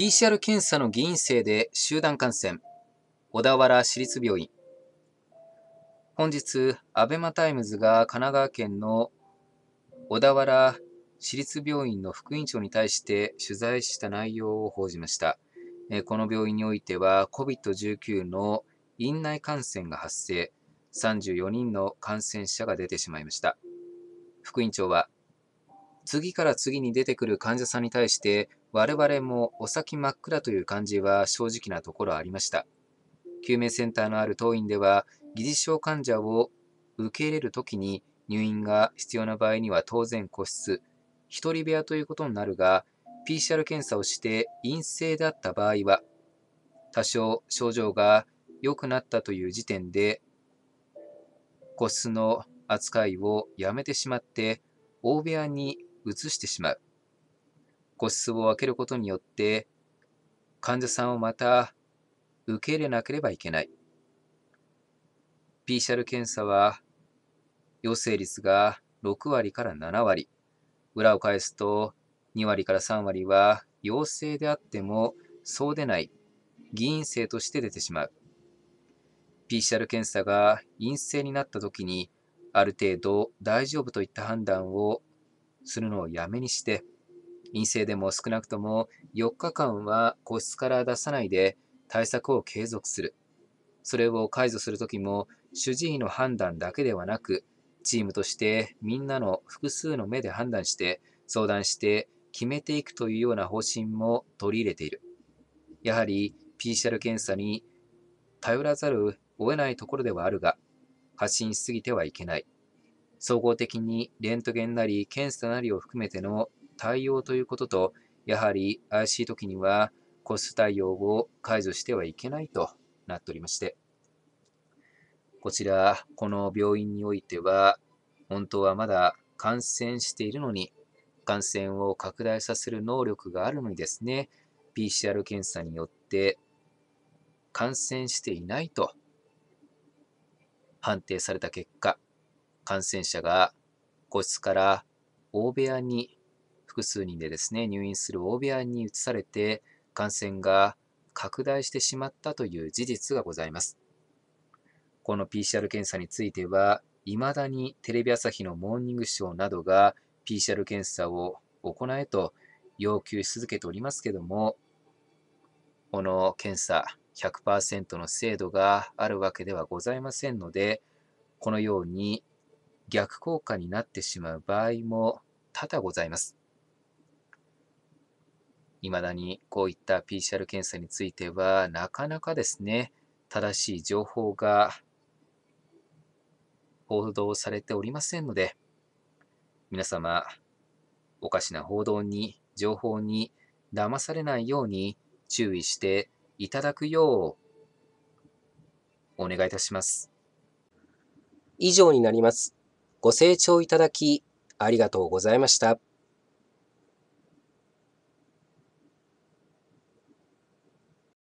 PCR 検査の議員制で集団感染、小田原市立病院。本日、アベマタイムズが神奈川県の小田原市立病院の副院長に対して取材した内容を報じました。この病院においては COVID-19 の院内感染が発生、34人の感染者が出てしまいました。副院長は、次から次に出てくる患者さんに対して我々もお先真っ暗という感じは正直なところありました。救命センターのある当院では、疑似症患者を受け入れるときに入院が必要な場合には当然個室、1人部屋ということになるが、PCR 検査をして陰性だった場合は、多少症状が良くなったという時点で、個室の扱いをやめてしまって、大部屋に移してしまう。個室を開けることによって患者さんをまた受け入れなければいけない PCR 検査は陽性率が6割から7割裏を返すと2割から3割は陽性であってもそうでない議員生として出てしまう PCR 検査が陰性になった時にある程度大丈夫といった判断をするのをやめにして陰性でも少なくとも4日間は個室から出さないで対策を継続する。それを解除するときも主治医の判断だけではなく、チームとしてみんなの複数の目で判断して、相談して決めていくというような方針も取り入れている。やはり PCR 検査に頼らざるを得ないところではあるが、発信しすぎてはいけない。総合的にレントゲンなり検査なりを含めての対応ということと、やはり怪しい時には個室対応を解除してはいけないとなっておりまして、こちら、この病院においては、本当はまだ感染しているのに、感染を拡大させる能力があるのにですね、PCR 検査によって感染していないと判定された結果、感染者が個室から大部屋に複数人でですね、入院する大部屋に移されて、感染が拡大してしまったという事実がございます。この PCR 検査については、未だにテレビ朝日のモーニングショーなどが PCR 検査を行えと要求し続けておりますけども、この検査100%の精度があるわけではございませんので、このように逆効果になってしまう場合も多々ございます。未だにこういった PCR 検査については、なかなかですね、正しい情報が報道されておりませんので、皆様、おかしな報道に、情報に騙されないように注意していただくよう、お願いいたします。以上になります。ご清聴いただき、ありがとうございました。